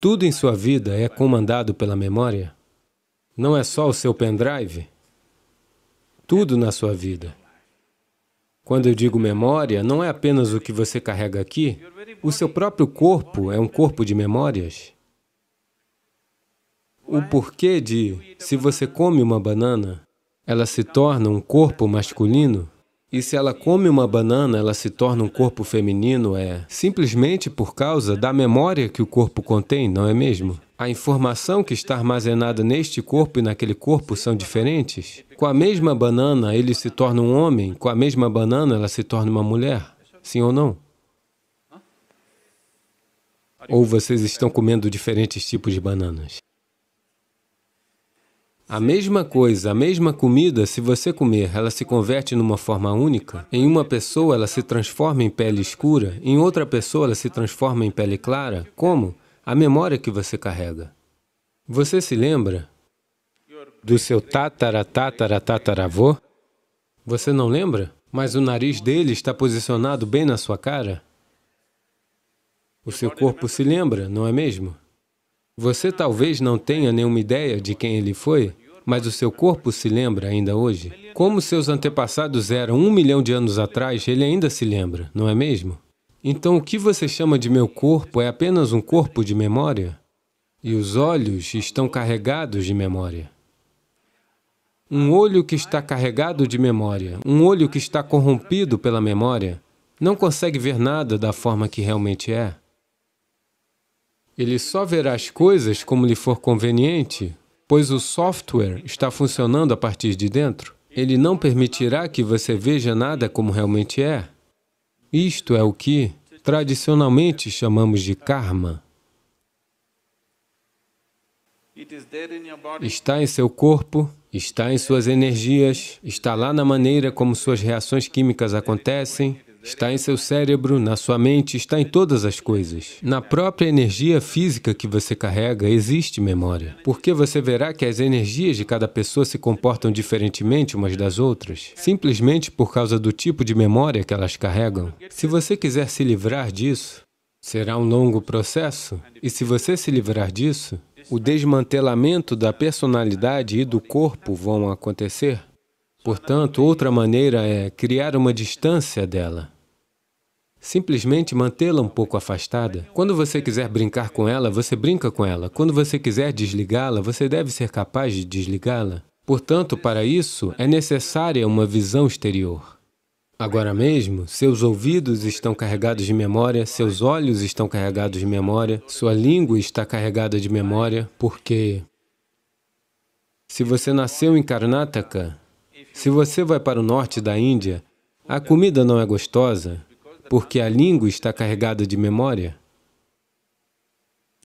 Tudo em sua vida é comandado pela memória. Não é só o seu pendrive. Tudo na sua vida. Quando eu digo memória, não é apenas o que você carrega aqui. O seu próprio corpo é um corpo de memórias. O porquê de, se você come uma banana, ela se torna um corpo masculino, e se ela come uma banana, ela se torna um corpo feminino, é simplesmente por causa da memória que o corpo contém, não é mesmo? A informação que está armazenada neste corpo e naquele corpo são diferentes. Com a mesma banana, ele se torna um homem, com a mesma banana, ela se torna uma mulher. Sim ou não? Ou vocês estão comendo diferentes tipos de bananas? A mesma coisa, a mesma comida, se você comer, ela se converte numa forma única. Em uma pessoa, ela se transforma em pele escura, em outra pessoa, ela se transforma em pele clara. Como? A memória que você carrega. Você se lembra do seu tataratataratatavô? Você não lembra? Mas o nariz dele está posicionado bem na sua cara? O seu corpo se lembra, não é mesmo? Você talvez não tenha nenhuma ideia de quem ele foi, mas o seu corpo se lembra ainda hoje. Como seus antepassados eram um milhão de anos atrás, ele ainda se lembra, não é mesmo? Então, o que você chama de meu corpo é apenas um corpo de memória? E os olhos estão carregados de memória. Um olho que está carregado de memória, um olho que está corrompido pela memória, não consegue ver nada da forma que realmente é. Ele só verá as coisas como lhe for conveniente, pois o software está funcionando a partir de dentro. Ele não permitirá que você veja nada como realmente é. Isto é o que tradicionalmente chamamos de karma. Está em seu corpo, está em suas energias, está lá na maneira como suas reações químicas acontecem, está em seu cérebro, na sua mente, está em todas as coisas. Na própria energia física que você carrega, existe memória. Porque você verá que as energias de cada pessoa se comportam diferentemente umas das outras, simplesmente por causa do tipo de memória que elas carregam. Se você quiser se livrar disso, será um longo processo, e se você se livrar disso, o desmantelamento da personalidade e do corpo vão acontecer. Portanto, outra maneira é criar uma distância dela. Simplesmente mantê-la um pouco afastada. Quando você quiser brincar com ela, você brinca com ela. Quando você quiser desligá-la, você deve ser capaz de desligá-la. Portanto, para isso, é necessária uma visão exterior. Agora mesmo, seus ouvidos estão carregados de memória, seus olhos estão carregados de memória, sua língua está carregada de memória, porque... Se você nasceu em Karnataka, se você vai para o norte da Índia, a comida não é gostosa, porque a língua está carregada de memória.